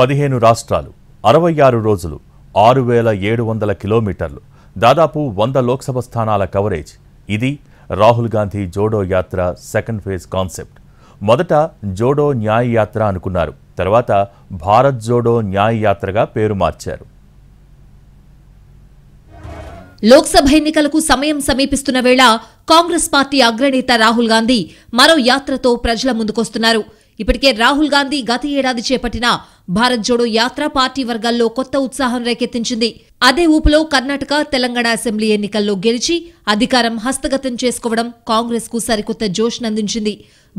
పదిహేను రాష్ట్రాలు అరవై ఆరు రోజులు ఆరు వేల ఏడు వందల కిలోమీటర్లు దాదాపు వంద లోక్సభ స్థానాల కవరేజ్ ఇది రాహుల్ గాంధీ జోడో యాత్ర సెకండ్ ఫేజ్ కాన్సెప్ట్ మొదట జోడో న్యాయ యాత్ర అనుకున్నారు తర్వాత భారత్ జోడో న్యాయ యాత్రగా పేరు మార్చారు లోక్సభ ఎన్నికలకు సమయం సమీపిస్తున్న వేళ కాంగ్రెస్ పార్టీ అగ్రనేత రాహుల్ గాంధీ మరో యాత్రతో ప్రజల ముందుకొస్తున్నారు ఇప్పటికే రాహుల్ గాంధీ గత ఏడాది చేపట్టిన భారత్ జోడో యాత్ర పార్టీ వర్గాల్లో కొత్త ఉత్సాహం రేకెత్తించింది అదే ఊపులో కర్ణాటక తెలంగాణ అసెంబ్లీ ఎన్నికల్లో గెలిచి అధికారం హస్తగతం చేసుకోవడం కాంగ్రెస్ కు సరికొత్త జోష్నందించింది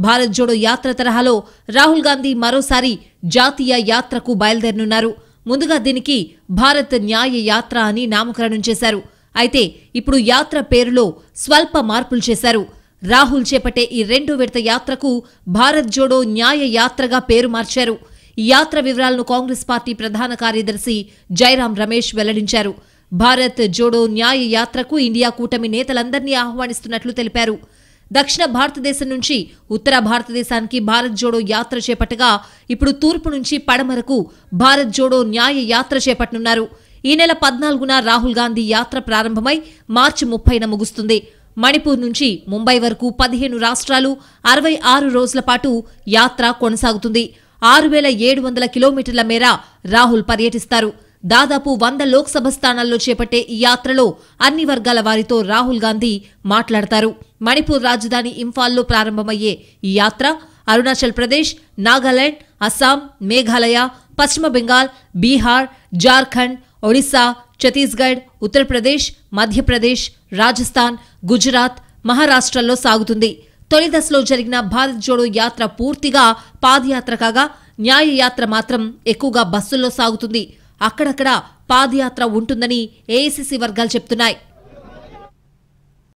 భారత్ జోడో యాత్ర తరహాలో రాహుల్ గాంధీ మరోసారి జాతీయ యాత్రకు బయలుదేరనున్నారు ముందుగా దీనికి భారత్ న్యాయ యాత్ర అని నామకరణం చేశారు అయితే ఇప్పుడు యాత్ర పేరులో స్వల్ప మార్పులు చేశారు రాహుల్ చేపట్టే ఈ రెండో విడత యాత్రకు భారత్ జోడో న్యాయ యాత్రగా పేరు మార్చారు యాత్ర వివరాలను కాంగ్రెస్ పార్టీ ప్రధాన కార్యదర్శి జైరాం రమేష్ వెల్లడించారు భారత్ జోడో న్యాయ యాత్రకు ఇండియా కూటమి నేతలందరినీ ఆహ్వానిస్తున్నట్లు తెలిపారు దక్షిణ భారతదేశం నుంచి ఉత్తర భారతదేశానికి భారత్ జోడో యాత్ర చేపట్టగా ఇప్పుడు తూర్పు నుంచి పడమరకు భారత్ జోడో న్యాయ యాత్ర చేపట్టనున్నారు ఈ నెల పద్నాలుగున రాహుల్ గాంధీ యాత్ర ప్రారంభమై మార్చి ముప్పైన ముగుస్తుంది మణిపూర్ నుంచి ముంబై వరకు పదిహేను రాష్ట్రాలు అరవై ఆరు రోజుల పాటు యాత్ర కొనసాగుతుంది ఆరు వేల ఏడు వందల కిలోమీటర్ల మేర రాహుల్ పర్యటిస్తారు దాదాపు వంద లోక్సభ స్థానాల్లో చేపట్టే ఈ యాత్రలో అన్ని వర్గాల వారితో రాహుల్ గాంధీ మాట్లాడతారు మణిపూర్ రాజధాని ఇంఫాల్లో ప్రారంభమయ్యే ఈ యాత్ర అరుణాచల్ ప్రదేశ్ నాగాలాండ్ అస్సాం మేఘాలయ పశ్చిమ బెంగాల్ బీహార్ జార్ఖండ్ ఒడిశా ఛత్తీస్గఢ్ ఉత్తరప్రదేశ్ మధ్యప్రదేశ్ రాజస్థాన్ గుజరాత్ మహారాష్ట్రల్లో సాగుతుంది తొలి దశలో జరిగిన భారత్ జోడో యాత్ర పూర్తిగా పాదయాత్ర కాగా న్యాయయాత్ర మాత్రం ఎక్కువగా బస్సుల్లో సాగుతుంది అక్కడక్కడ పాదయాత్ర ఉంటుందని ఏఐసిసి వర్గాలు చెబుతున్నాయి